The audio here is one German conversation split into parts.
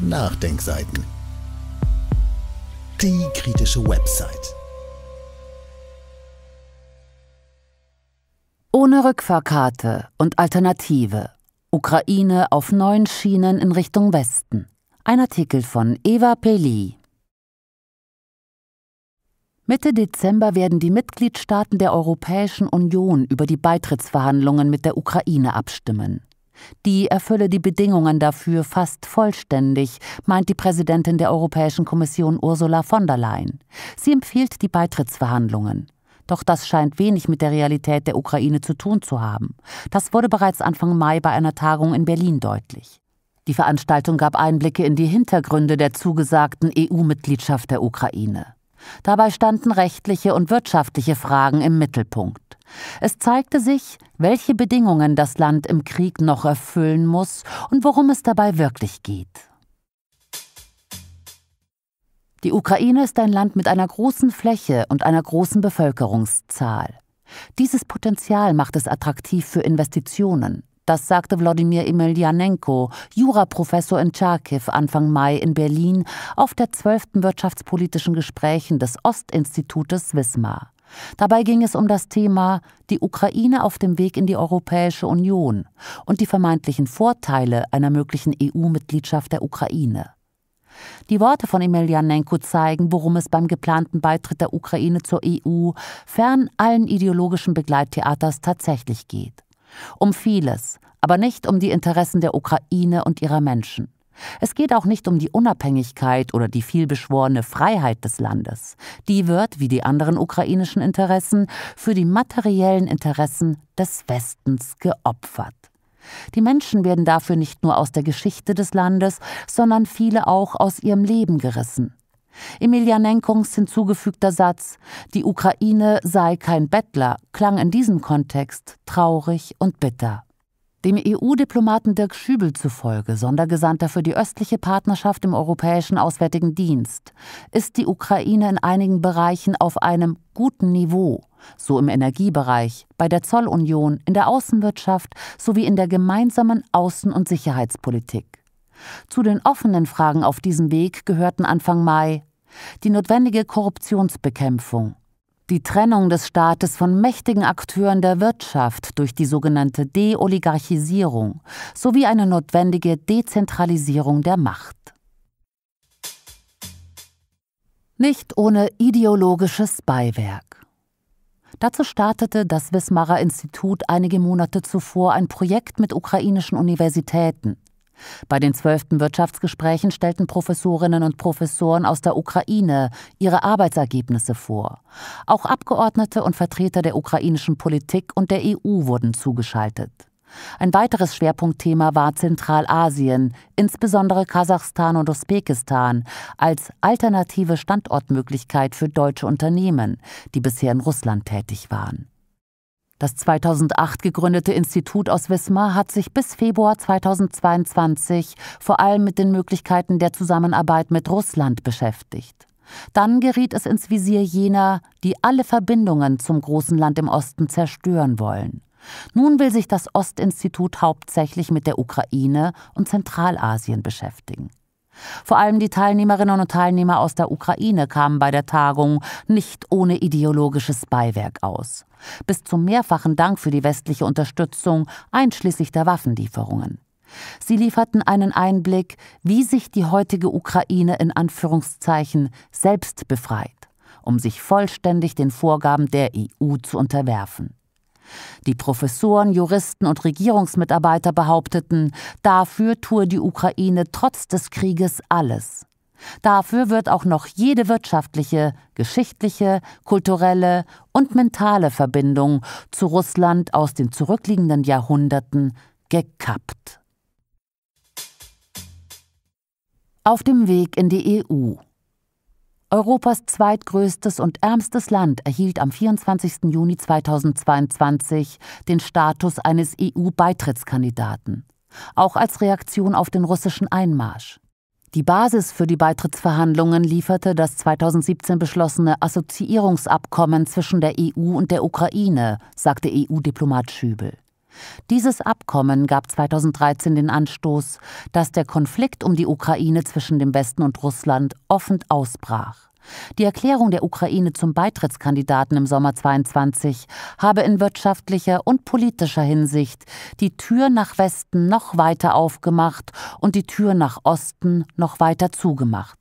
Nachdenkseiten. Die kritische Website. Ohne Rückfahrkarte und Alternative. Ukraine auf neuen Schienen in Richtung Westen. Ein Artikel von Eva Peli. Mitte Dezember werden die Mitgliedstaaten der Europäischen Union über die Beitrittsverhandlungen mit der Ukraine abstimmen. Die erfülle die Bedingungen dafür fast vollständig, meint die Präsidentin der Europäischen Kommission Ursula von der Leyen. Sie empfiehlt die Beitrittsverhandlungen. Doch das scheint wenig mit der Realität der Ukraine zu tun zu haben. Das wurde bereits Anfang Mai bei einer Tagung in Berlin deutlich. Die Veranstaltung gab Einblicke in die Hintergründe der zugesagten EU-Mitgliedschaft der Ukraine. Dabei standen rechtliche und wirtschaftliche Fragen im Mittelpunkt. Es zeigte sich, welche Bedingungen das Land im Krieg noch erfüllen muss und worum es dabei wirklich geht. Die Ukraine ist ein Land mit einer großen Fläche und einer großen Bevölkerungszahl. Dieses Potenzial macht es attraktiv für Investitionen. Das sagte Wladimir Emeljanenko, Juraprofessor in Tscharkiw Anfang Mai in Berlin auf der 12. Wirtschaftspolitischen Gesprächen des Ostinstitutes Wismar. Dabei ging es um das Thema die Ukraine auf dem Weg in die Europäische Union und die vermeintlichen Vorteile einer möglichen EU-Mitgliedschaft der Ukraine. Die Worte von Emelianenko zeigen, worum es beim geplanten Beitritt der Ukraine zur EU fern allen ideologischen Begleittheaters tatsächlich geht. Um vieles, aber nicht um die Interessen der Ukraine und ihrer Menschen. Es geht auch nicht um die Unabhängigkeit oder die vielbeschworene Freiheit des Landes. Die wird, wie die anderen ukrainischen Interessen, für die materiellen Interessen des Westens geopfert. Die Menschen werden dafür nicht nur aus der Geschichte des Landes, sondern viele auch aus ihrem Leben gerissen. Emelianenkos hinzugefügter Satz, die Ukraine sei kein Bettler, klang in diesem Kontext traurig und bitter. Dem EU-Diplomaten Dirk Schübel zufolge, Sondergesandter für die östliche Partnerschaft im Europäischen Auswärtigen Dienst, ist die Ukraine in einigen Bereichen auf einem guten Niveau, so im Energiebereich, bei der Zollunion, in der Außenwirtschaft sowie in der gemeinsamen Außen- und Sicherheitspolitik. Zu den offenen Fragen auf diesem Weg gehörten Anfang Mai die notwendige Korruptionsbekämpfung, die Trennung des Staates von mächtigen Akteuren der Wirtschaft durch die sogenannte Deoligarchisierung sowie eine notwendige Dezentralisierung der Macht. Nicht ohne ideologisches Beiwerk. Dazu startete das Wismarer Institut einige Monate zuvor ein Projekt mit ukrainischen Universitäten, bei den zwölften Wirtschaftsgesprächen stellten Professorinnen und Professoren aus der Ukraine ihre Arbeitsergebnisse vor. Auch Abgeordnete und Vertreter der ukrainischen Politik und der EU wurden zugeschaltet. Ein weiteres Schwerpunktthema war Zentralasien, insbesondere Kasachstan und Usbekistan, als alternative Standortmöglichkeit für deutsche Unternehmen, die bisher in Russland tätig waren. Das 2008 gegründete Institut aus Wismar hat sich bis Februar 2022 vor allem mit den Möglichkeiten der Zusammenarbeit mit Russland beschäftigt. Dann geriet es ins Visier jener, die alle Verbindungen zum großen Land im Osten zerstören wollen. Nun will sich das Ostinstitut hauptsächlich mit der Ukraine und Zentralasien beschäftigen. Vor allem die Teilnehmerinnen und Teilnehmer aus der Ukraine kamen bei der Tagung nicht ohne ideologisches Beiwerk aus bis zum mehrfachen Dank für die westliche Unterstützung, einschließlich der Waffenlieferungen. Sie lieferten einen Einblick, wie sich die heutige Ukraine in Anführungszeichen selbst befreit, um sich vollständig den Vorgaben der EU zu unterwerfen. Die Professoren, Juristen und Regierungsmitarbeiter behaupteten, dafür tue die Ukraine trotz des Krieges alles. Dafür wird auch noch jede wirtschaftliche, geschichtliche, kulturelle und mentale Verbindung zu Russland aus den zurückliegenden Jahrhunderten gekappt. Auf dem Weg in die EU. Europas zweitgrößtes und ärmstes Land erhielt am 24. Juni 2022 den Status eines EU-Beitrittskandidaten, auch als Reaktion auf den russischen Einmarsch. Die Basis für die Beitrittsverhandlungen lieferte das 2017 beschlossene Assoziierungsabkommen zwischen der EU und der Ukraine, sagte EU-Diplomat Schübel. Dieses Abkommen gab 2013 den Anstoß, dass der Konflikt um die Ukraine zwischen dem Westen und Russland offen ausbrach. Die Erklärung der Ukraine zum Beitrittskandidaten im Sommer 22 habe in wirtschaftlicher und politischer Hinsicht die Tür nach Westen noch weiter aufgemacht und die Tür nach Osten noch weiter zugemacht.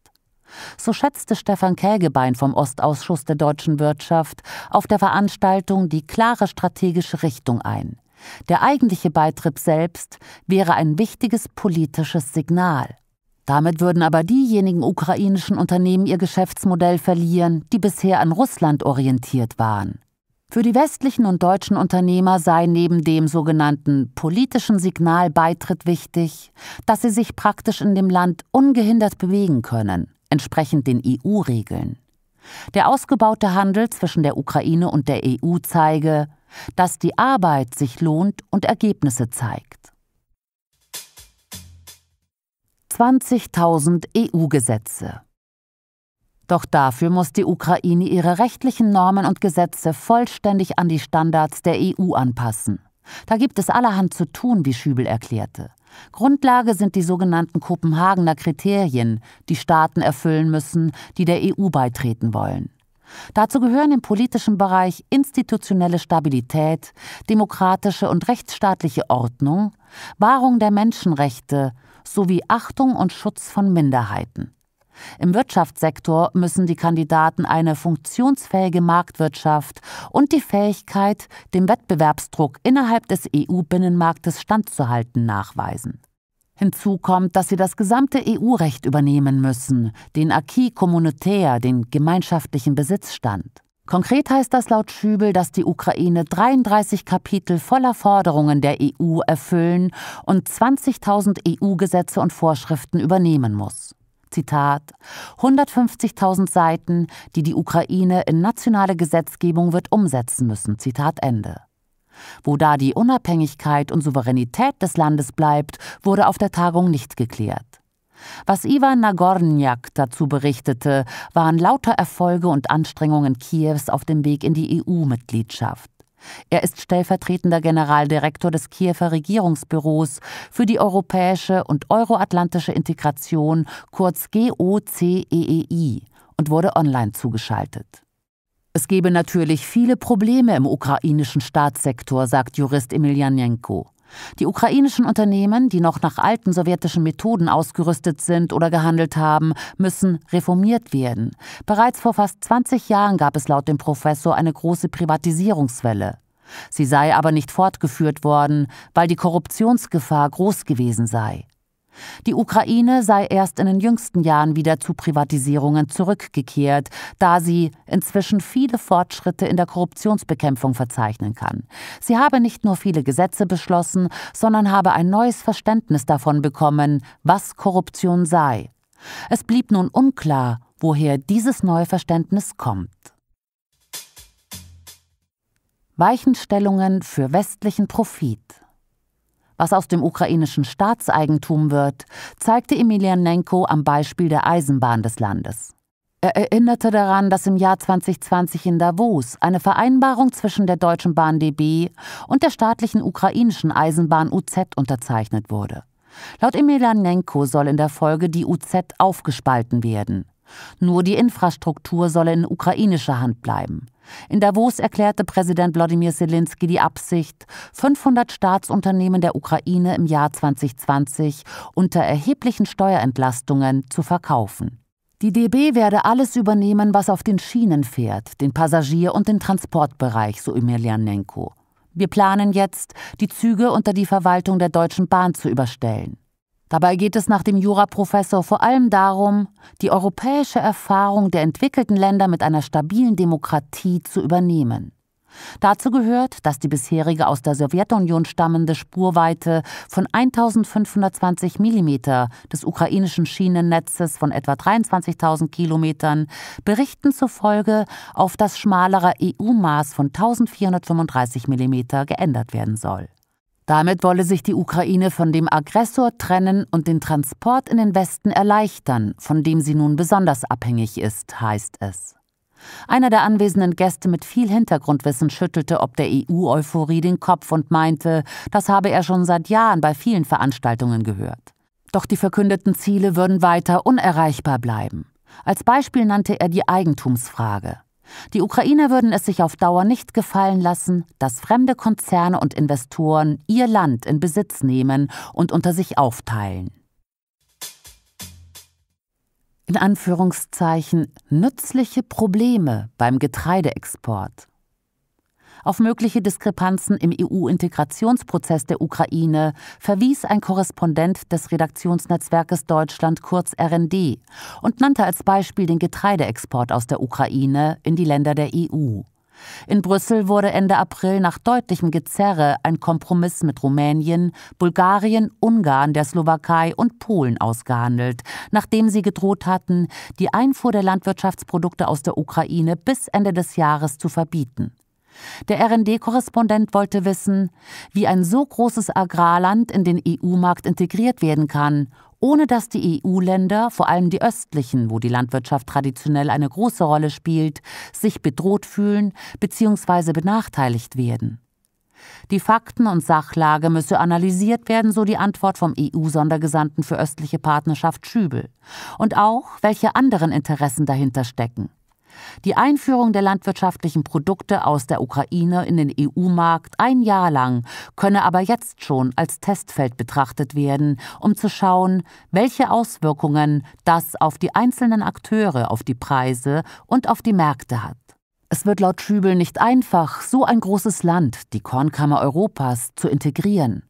So schätzte Stefan Kägebein vom Ostausschuss der deutschen Wirtschaft auf der Veranstaltung die klare strategische Richtung ein. Der eigentliche Beitritt selbst wäre ein wichtiges politisches Signal. Damit würden aber diejenigen ukrainischen Unternehmen ihr Geschäftsmodell verlieren, die bisher an Russland orientiert waren. Für die westlichen und deutschen Unternehmer sei neben dem sogenannten politischen Signal Beitritt wichtig, dass sie sich praktisch in dem Land ungehindert bewegen können, entsprechend den EU-Regeln. Der ausgebaute Handel zwischen der Ukraine und der EU zeige, dass die Arbeit sich lohnt und Ergebnisse zeigt. 20.000 EU-Gesetze. Doch dafür muss die Ukraine ihre rechtlichen Normen und Gesetze vollständig an die Standards der EU anpassen. Da gibt es allerhand zu tun, wie Schübel erklärte. Grundlage sind die sogenannten Kopenhagener Kriterien, die Staaten erfüllen müssen, die der EU beitreten wollen. Dazu gehören im politischen Bereich institutionelle Stabilität, demokratische und rechtsstaatliche Ordnung, Wahrung der Menschenrechte, sowie Achtung und Schutz von Minderheiten. Im Wirtschaftssektor müssen die Kandidaten eine funktionsfähige Marktwirtschaft und die Fähigkeit, dem Wettbewerbsdruck innerhalb des EU-Binnenmarktes standzuhalten, nachweisen. Hinzu kommt, dass sie das gesamte EU-Recht übernehmen müssen, den Acquis communautaire, den gemeinschaftlichen Besitzstand. Konkret heißt das laut Schübel, dass die Ukraine 33 Kapitel voller Forderungen der EU erfüllen und 20.000 EU-Gesetze und Vorschriften übernehmen muss. Zitat 150.000 Seiten, die die Ukraine in nationale Gesetzgebung wird umsetzen müssen. Zitat Ende. Wo da die Unabhängigkeit und Souveränität des Landes bleibt, wurde auf der Tagung nicht geklärt. Was Ivan Nagornjak dazu berichtete, waren lauter Erfolge und Anstrengungen Kiews auf dem Weg in die EU-Mitgliedschaft. Er ist stellvertretender Generaldirektor des Kiewer Regierungsbüros für die europäische und euroatlantische Integration, kurz GOCEEI, und wurde online zugeschaltet. Es gebe natürlich viele Probleme im ukrainischen Staatssektor, sagt Jurist Emiljanenko. Die ukrainischen Unternehmen, die noch nach alten sowjetischen Methoden ausgerüstet sind oder gehandelt haben, müssen reformiert werden. Bereits vor fast 20 Jahren gab es laut dem Professor eine große Privatisierungswelle. Sie sei aber nicht fortgeführt worden, weil die Korruptionsgefahr groß gewesen sei. Die Ukraine sei erst in den jüngsten Jahren wieder zu Privatisierungen zurückgekehrt, da sie inzwischen viele Fortschritte in der Korruptionsbekämpfung verzeichnen kann. Sie habe nicht nur viele Gesetze beschlossen, sondern habe ein neues Verständnis davon bekommen, was Korruption sei. Es blieb nun unklar, woher dieses neue Verständnis kommt. Weichenstellungen für westlichen Profit was aus dem ukrainischen Staatseigentum wird, zeigte Emilianenko am Beispiel der Eisenbahn des Landes. Er erinnerte daran, dass im Jahr 2020 in Davos eine Vereinbarung zwischen der Deutschen Bahn DB und der staatlichen ukrainischen Eisenbahn UZ unterzeichnet wurde. Laut Emilianenko soll in der Folge die UZ aufgespalten werden. Nur die Infrastruktur solle in ukrainischer Hand bleiben. In Davos erklärte Präsident Wladimir Zelensky die Absicht, 500 Staatsunternehmen der Ukraine im Jahr 2020 unter erheblichen Steuerentlastungen zu verkaufen. Die DB werde alles übernehmen, was auf den Schienen fährt, den Passagier- und den Transportbereich, so Emelianenko. Wir planen jetzt, die Züge unter die Verwaltung der Deutschen Bahn zu überstellen. Dabei geht es nach dem Juraprofessor vor allem darum, die europäische Erfahrung der entwickelten Länder mit einer stabilen Demokratie zu übernehmen. Dazu gehört, dass die bisherige aus der Sowjetunion stammende Spurweite von 1520 mm des ukrainischen Schienennetzes von etwa 23.000 Kilometern Berichten zufolge auf das schmalere EU-Maß von 1435 mm geändert werden soll. Damit wolle sich die Ukraine von dem Aggressor trennen und den Transport in den Westen erleichtern, von dem sie nun besonders abhängig ist, heißt es. Einer der anwesenden Gäste mit viel Hintergrundwissen schüttelte ob der EU-Euphorie den Kopf und meinte, das habe er schon seit Jahren bei vielen Veranstaltungen gehört. Doch die verkündeten Ziele würden weiter unerreichbar bleiben. Als Beispiel nannte er die Eigentumsfrage. Die Ukrainer würden es sich auf Dauer nicht gefallen lassen, dass fremde Konzerne und Investoren ihr Land in Besitz nehmen und unter sich aufteilen. In Anführungszeichen nützliche Probleme beim Getreideexport. Auf mögliche Diskrepanzen im EU-Integrationsprozess der Ukraine verwies ein Korrespondent des Redaktionsnetzwerkes Deutschland kurz RND und nannte als Beispiel den Getreideexport aus der Ukraine in die Länder der EU. In Brüssel wurde Ende April nach deutlichem Gezerre ein Kompromiss mit Rumänien, Bulgarien, Ungarn, der Slowakei und Polen ausgehandelt, nachdem sie gedroht hatten, die Einfuhr der Landwirtschaftsprodukte aus der Ukraine bis Ende des Jahres zu verbieten. Der RND-Korrespondent wollte wissen, wie ein so großes Agrarland in den EU-Markt integriert werden kann, ohne dass die EU-Länder, vor allem die östlichen, wo die Landwirtschaft traditionell eine große Rolle spielt, sich bedroht fühlen bzw. benachteiligt werden. Die Fakten und Sachlage müsse analysiert werden, so die Antwort vom EU-Sondergesandten für östliche Partnerschaft Schübel. Und auch, welche anderen Interessen dahinter stecken. Die Einführung der landwirtschaftlichen Produkte aus der Ukraine in den EU-Markt ein Jahr lang könne aber jetzt schon als Testfeld betrachtet werden, um zu schauen, welche Auswirkungen das auf die einzelnen Akteure, auf die Preise und auf die Märkte hat. Es wird laut Schübel nicht einfach, so ein großes Land, die Kornkammer Europas, zu integrieren.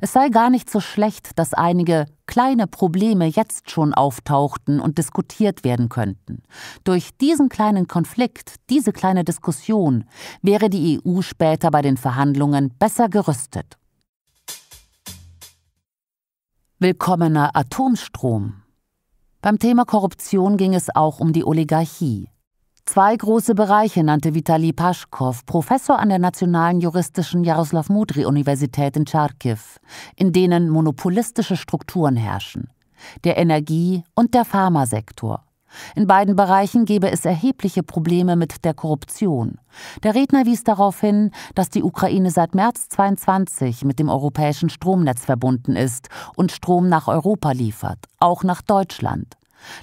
Es sei gar nicht so schlecht, dass einige kleine Probleme jetzt schon auftauchten und diskutiert werden könnten. Durch diesen kleinen Konflikt, diese kleine Diskussion wäre die EU später bei den Verhandlungen besser gerüstet. Willkommener Atomstrom. Beim Thema Korruption ging es auch um die Oligarchie. Zwei große Bereiche nannte Vitali Paschkow, Professor an der Nationalen Juristischen Jaroslav Mudry-Universität in Charkiw, in denen monopolistische Strukturen herrschen: der Energie- und der Pharmasektor. In beiden Bereichen gebe es erhebliche Probleme mit der Korruption. Der Redner wies darauf hin, dass die Ukraine seit März 22 mit dem europäischen Stromnetz verbunden ist und Strom nach Europa liefert, auch nach Deutschland.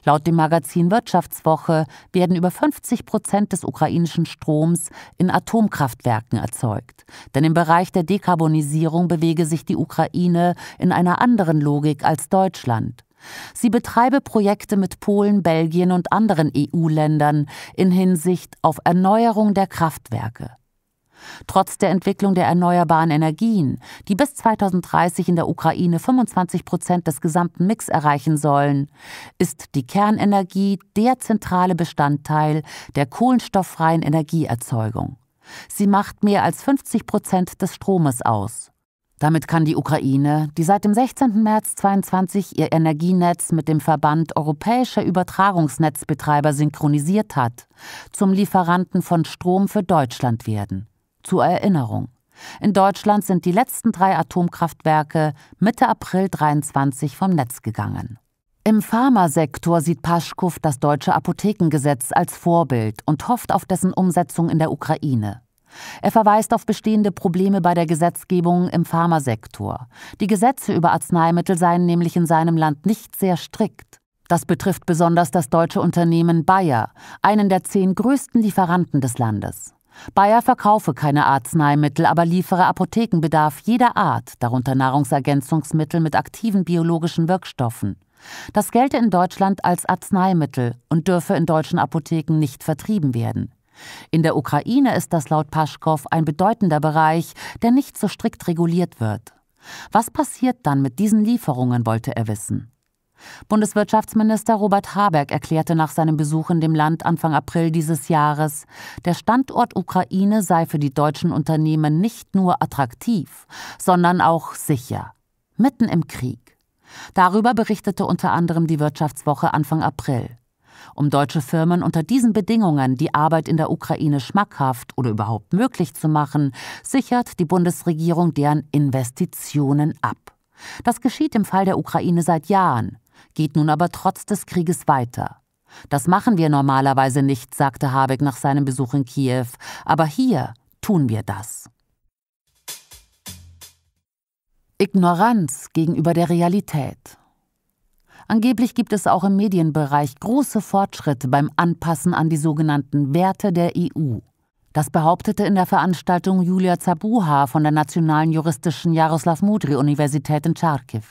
Laut dem Magazin Wirtschaftswoche werden über 50 Prozent des ukrainischen Stroms in Atomkraftwerken erzeugt. Denn im Bereich der Dekarbonisierung bewege sich die Ukraine in einer anderen Logik als Deutschland. Sie betreibe Projekte mit Polen, Belgien und anderen EU-Ländern in Hinsicht auf Erneuerung der Kraftwerke. Trotz der Entwicklung der erneuerbaren Energien, die bis 2030 in der Ukraine 25 Prozent des gesamten Mix erreichen sollen, ist die Kernenergie der zentrale Bestandteil der kohlenstofffreien Energieerzeugung. Sie macht mehr als 50 Prozent des Stromes aus. Damit kann die Ukraine, die seit dem 16. März 2022 ihr Energienetz mit dem Verband europäischer Übertragungsnetzbetreiber synchronisiert hat, zum Lieferanten von Strom für Deutschland werden. Zur Erinnerung. In Deutschland sind die letzten drei Atomkraftwerke Mitte April 23 vom Netz gegangen. Im Pharmasektor sieht Paschkow das deutsche Apothekengesetz als Vorbild und hofft auf dessen Umsetzung in der Ukraine. Er verweist auf bestehende Probleme bei der Gesetzgebung im Pharmasektor. Die Gesetze über Arzneimittel seien nämlich in seinem Land nicht sehr strikt. Das betrifft besonders das deutsche Unternehmen Bayer, einen der zehn größten Lieferanten des Landes. Bayer verkaufe keine Arzneimittel, aber liefere Apothekenbedarf jeder Art, darunter Nahrungsergänzungsmittel mit aktiven biologischen Wirkstoffen. Das gelte in Deutschland als Arzneimittel und dürfe in deutschen Apotheken nicht vertrieben werden. In der Ukraine ist das laut Paschkow ein bedeutender Bereich, der nicht so strikt reguliert wird. Was passiert dann mit diesen Lieferungen, wollte er wissen. Bundeswirtschaftsminister Robert Habeck erklärte nach seinem Besuch in dem Land Anfang April dieses Jahres, der Standort Ukraine sei für die deutschen Unternehmen nicht nur attraktiv, sondern auch sicher. Mitten im Krieg. Darüber berichtete unter anderem die Wirtschaftswoche Anfang April. Um deutsche Firmen unter diesen Bedingungen die Arbeit in der Ukraine schmackhaft oder überhaupt möglich zu machen, sichert die Bundesregierung deren Investitionen ab. Das geschieht im Fall der Ukraine seit Jahren, geht nun aber trotz des Krieges weiter. Das machen wir normalerweise nicht, sagte Habeck nach seinem Besuch in Kiew, aber hier tun wir das. Ignoranz gegenüber der Realität. Angeblich gibt es auch im Medienbereich große Fortschritte beim Anpassen an die sogenannten Werte der EU. Das behauptete in der Veranstaltung Julia Zabuha von der Nationalen Juristischen Jaroslav Mudry-Universität in Charkiw.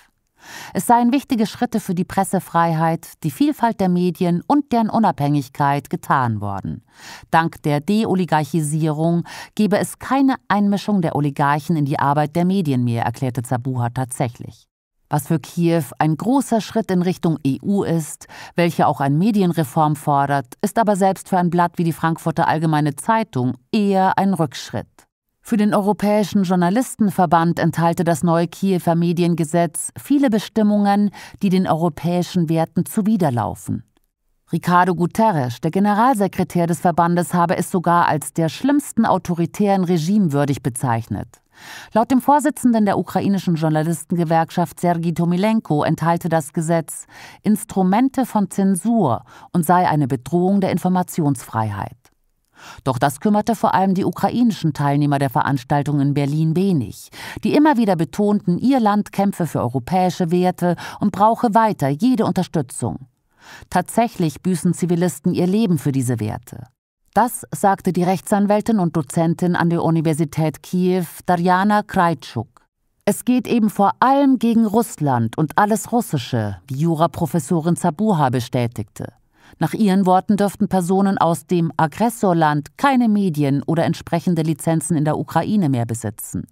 Es seien wichtige Schritte für die Pressefreiheit, die Vielfalt der Medien und deren Unabhängigkeit getan worden. Dank der Deoligarchisierung gebe es keine Einmischung der Oligarchen in die Arbeit der Medien mehr, erklärte Zabuha tatsächlich was für Kiew ein großer Schritt in Richtung EU ist, welche auch eine Medienreform fordert, ist aber selbst für ein Blatt wie die Frankfurter Allgemeine Zeitung eher ein Rückschritt. Für den Europäischen Journalistenverband enthalte das neue Kiewer Mediengesetz viele Bestimmungen, die den europäischen Werten zuwiderlaufen. Ricardo Guterres, der Generalsekretär des Verbandes, habe es sogar als der schlimmsten autoritären Regime würdig bezeichnet. Laut dem Vorsitzenden der ukrainischen Journalistengewerkschaft Sergei Tomilenko enthalte das Gesetz Instrumente von Zensur und sei eine Bedrohung der Informationsfreiheit. Doch das kümmerte vor allem die ukrainischen Teilnehmer der Veranstaltung in Berlin wenig, die immer wieder betonten, ihr Land kämpfe für europäische Werte und brauche weiter jede Unterstützung. Tatsächlich büßen Zivilisten ihr Leben für diese Werte. Das sagte die Rechtsanwältin und Dozentin an der Universität Kiew, Darjana Kreitschuk. Es geht eben vor allem gegen Russland und alles Russische, wie Juraprofessorin Zabuha bestätigte. Nach ihren Worten dürften Personen aus dem Aggressorland keine Medien oder entsprechende Lizenzen in der Ukraine mehr besitzen.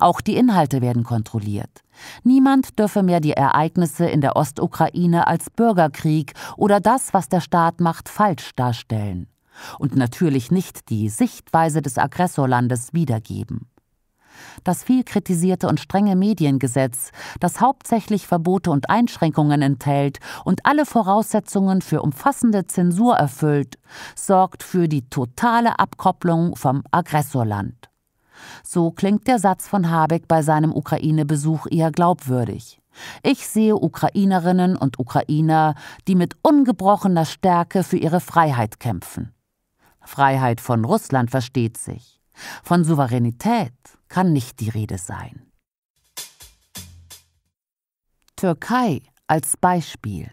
Auch die Inhalte werden kontrolliert. Niemand dürfe mehr die Ereignisse in der Ostukraine als Bürgerkrieg oder das, was der Staat macht, falsch darstellen und natürlich nicht die Sichtweise des Aggressorlandes wiedergeben. Das viel kritisierte und strenge Mediengesetz, das hauptsächlich Verbote und Einschränkungen enthält und alle Voraussetzungen für umfassende Zensur erfüllt, sorgt für die totale Abkopplung vom Aggressorland. So klingt der Satz von Habeck bei seinem Ukraine-Besuch eher glaubwürdig. Ich sehe Ukrainerinnen und Ukrainer, die mit ungebrochener Stärke für ihre Freiheit kämpfen. Freiheit von Russland versteht sich. Von Souveränität kann nicht die Rede sein. Türkei als Beispiel.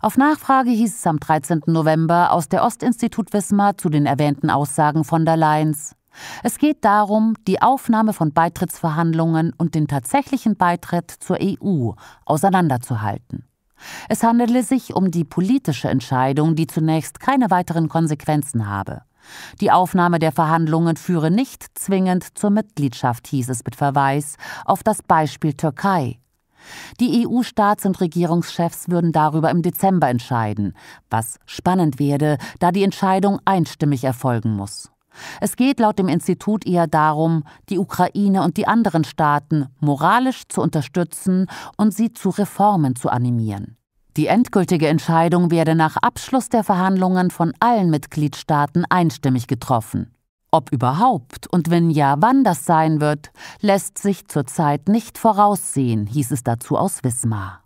Auf Nachfrage hieß es am 13. November aus der Ostinstitut Wismar zu den erwähnten Aussagen von der Leyen's, es geht darum, die Aufnahme von Beitrittsverhandlungen und den tatsächlichen Beitritt zur EU auseinanderzuhalten. Es handele sich um die politische Entscheidung, die zunächst keine weiteren Konsequenzen habe. Die Aufnahme der Verhandlungen führe nicht zwingend zur Mitgliedschaft, hieß es mit Verweis auf das Beispiel Türkei. Die EU-Staats- und Regierungschefs würden darüber im Dezember entscheiden, was spannend werde, da die Entscheidung einstimmig erfolgen muss. Es geht laut dem Institut eher darum, die Ukraine und die anderen Staaten moralisch zu unterstützen und sie zu Reformen zu animieren. Die endgültige Entscheidung werde nach Abschluss der Verhandlungen von allen Mitgliedstaaten einstimmig getroffen. Ob überhaupt und wenn ja, wann das sein wird, lässt sich zurzeit nicht voraussehen, hieß es dazu aus Wismar.